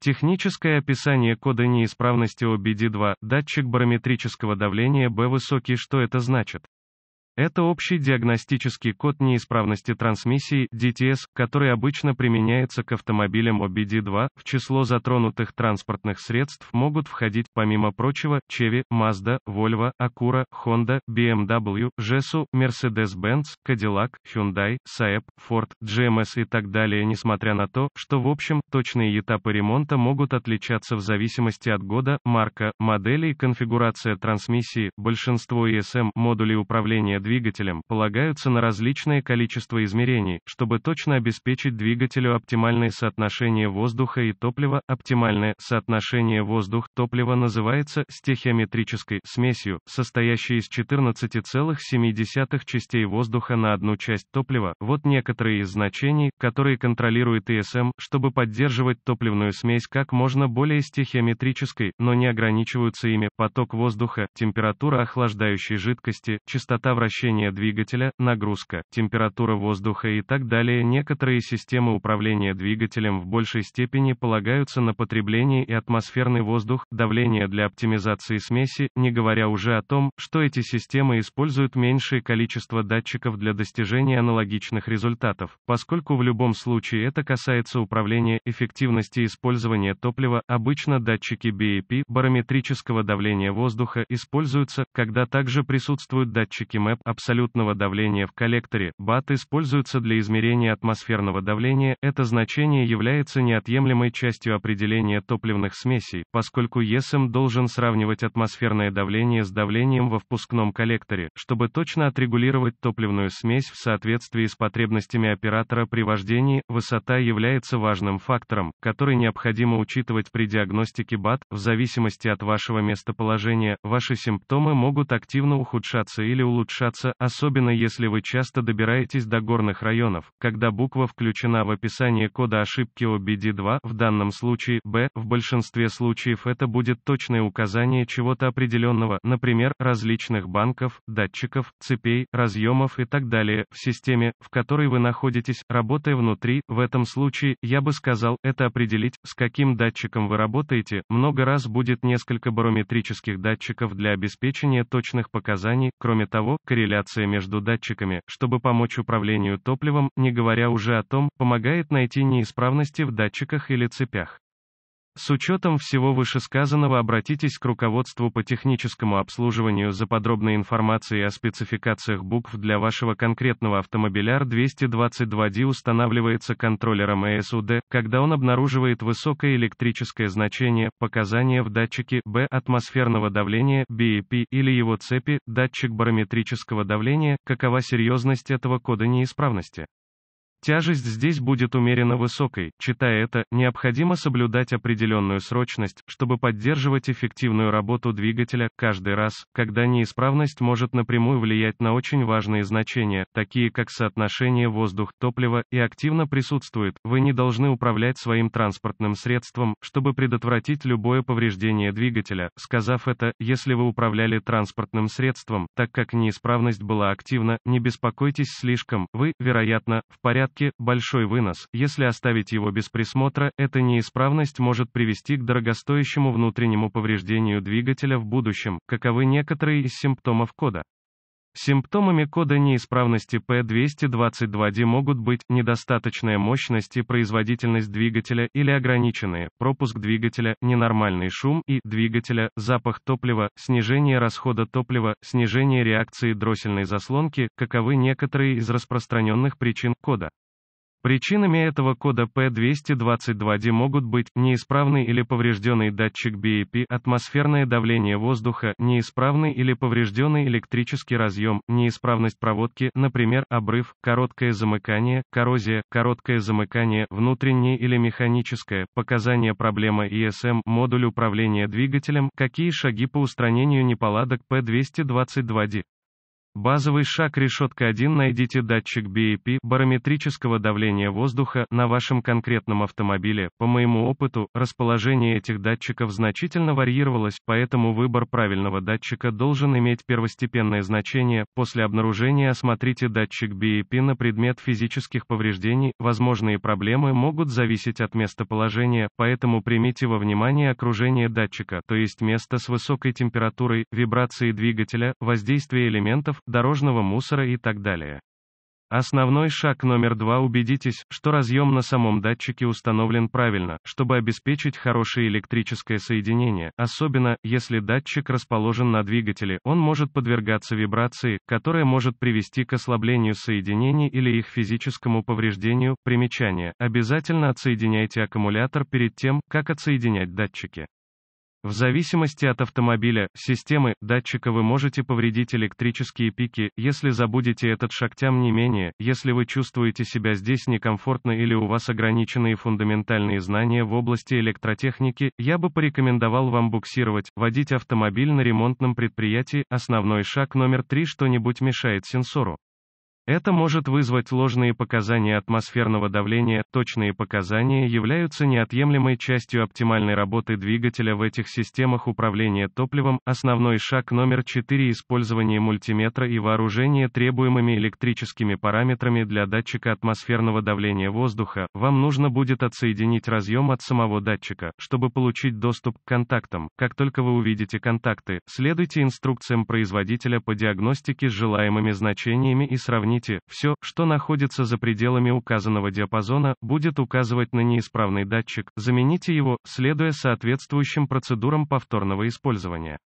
Техническое описание кода неисправности OBD2, датчик барометрического давления B высокий что это значит? Это общий диагностический код неисправности трансмиссии DTS, который обычно применяется к автомобилям OBD2. В число затронутых транспортных средств могут входить, помимо прочего, Chevy, Mazda, Volvo, Acura, Honda, BMW, эм Jesu, Mercedes-Benz, Cadillac, Hyundai, Saab, Ford, GMS эм и так далее, несмотря на то, что в общем, точные этапы ремонта могут отличаться в зависимости от года, марка, модели и конфигурации трансмиссии. Большинство ESM эм модулей управления двигателем, полагаются на различное количество измерений, чтобы точно обеспечить двигателю оптимальное соотношение воздуха и топлива. Оптимальное соотношение воздух-топлива называется стехиометрической смесью, состоящей из 14,7 частей воздуха на одну часть топлива. Вот некоторые из значений, которые контролирует ИСМ, чтобы поддерживать топливную смесь как можно более стехиометрической, но не ограничиваются ими поток воздуха, температура охлаждающей жидкости, частота вращения вращение двигателя, нагрузка, температура воздуха и так далее. Некоторые системы управления двигателем в большей степени полагаются на потребление и атмосферный воздух, давление для оптимизации смеси, не говоря уже о том, что эти системы используют меньшее количество датчиков для достижения аналогичных результатов, поскольку в любом случае это касается управления, эффективности использования топлива, обычно датчики BAP, барометрического давления воздуха, используются, когда также присутствуют датчики МЭП абсолютного давления в коллекторе, БАТ используется для измерения атмосферного давления, это значение является неотъемлемой частью определения топливных смесей, поскольку ЕСМ должен сравнивать атмосферное давление с давлением во впускном коллекторе, чтобы точно отрегулировать топливную смесь в соответствии с потребностями оператора при вождении, высота является важным фактором, который необходимо учитывать при диагностике БАТ, в зависимости от вашего местоположения, ваши симптомы могут активно ухудшаться или улучшаться записаться, особенно если вы часто добираетесь до горных районов, когда буква включена в описание кода ошибки OBD2, в данном случае, B, в большинстве случаев это будет точное указание чего-то определенного, например, различных банков, датчиков, цепей, разъемов и так далее, в системе, в которой вы находитесь, работая внутри, в этом случае, я бы сказал, это определить, с каким датчиком вы работаете, много раз будет несколько барометрических датчиков для обеспечения точных показаний, кроме того, корректировка корреляция между датчиками, чтобы помочь управлению топливом, не говоря уже о том, помогает найти неисправности в датчиках или цепях. С учетом всего вышесказанного обратитесь к руководству по техническому обслуживанию за подробной информацией о спецификациях букв для вашего конкретного автомобиля. 222D устанавливается контроллером ESUD, когда он обнаруживает высокое электрическое значение, показания в датчике B атмосферного давления BEP или его цепи, датчик барометрического давления, какова серьезность этого кода неисправности. Тяжесть здесь будет умеренно высокой, читая это, необходимо соблюдать определенную срочность, чтобы поддерживать эффективную работу двигателя, каждый раз, когда неисправность может напрямую влиять на очень важные значения, такие как соотношение воздух-топлива, и активно присутствует, вы не должны управлять своим транспортным средством, чтобы предотвратить любое повреждение двигателя, сказав это, если вы управляли транспортным средством, так как неисправность была активна, не беспокойтесь слишком, вы, вероятно, в порядке прокатки, большой вынос, если оставить его без присмотра, эта неисправность может привести к дорогостоящему внутреннему повреждению двигателя в будущем, каковы некоторые из симптомов кода. Симптомами кода неисправности P222D могут быть недостаточная мощность и производительность двигателя или ограниченные, пропуск двигателя, ненормальный шум и двигателя, запах топлива, снижение расхода топлива, снижение реакции дроссельной заслонки, каковы некоторые из распространенных причин кода. Причинами этого кода P222D могут быть неисправный или поврежденный датчик BAP, e атмосферное давление воздуха, неисправный или поврежденный электрический разъем, неисправность проводки, например, обрыв, короткое замыкание, коррозия, короткое замыкание, внутреннее или механическое, показания проблемы ESM, модуль управления двигателем, какие шаги по устранению неполадок P222D. Базовый шаг решетка 1 найдите датчик BAP барометрического давления воздуха на вашем конкретном автомобиле. По моему опыту, расположение этих датчиков значительно варьировалось, поэтому выбор правильного датчика должен иметь первостепенное значение. После обнаружения осмотрите датчик BAP на предмет физических повреждений. Возможные проблемы могут зависеть от местоположения, поэтому примите во внимание окружение датчика, то есть место с высокой температурой, вибрации двигателя, воздействие элементов дорожного мусора и так далее. Основной шаг номер два – убедитесь, что разъем на самом датчике установлен правильно, чтобы обеспечить хорошее электрическое соединение, особенно, если датчик расположен на двигателе, он может подвергаться вибрации, которая может привести к ослаблению соединений или их физическому повреждению. Примечание. Обязательно отсоединяйте аккумулятор перед тем, как отсоединять датчики. В зависимости от автомобиля, системы, датчика вы можете повредить электрические пики, если забудете этот шаг тем не менее, если вы чувствуете себя здесь некомфортно или у вас ограниченные фундаментальные знания в области электротехники, я бы порекомендовал вам буксировать, водить автомобиль на ремонтном предприятии, основной шаг номер три что-нибудь мешает сенсору. Это может вызвать ложные показания атмосферного давления. Точные показания являются неотъемлемой частью оптимальной работы двигателя в этих системах управления топливом. Основной шаг номер 4 использование мультиметра и вооружение требуемыми электрическими параметрами для датчика атмосферного давления воздуха. Вам нужно будет отсоединить разъем от самого датчика, чтобы получить доступ к контактам. Как только вы увидите контакты, следуйте инструкциям производителя по диагностике с желаемыми значениями и сравните Помните, все, что находится за пределами указанного диапазона, будет указывать на неисправный датчик, замените его, следуя соответствующим процедурам повторного использования.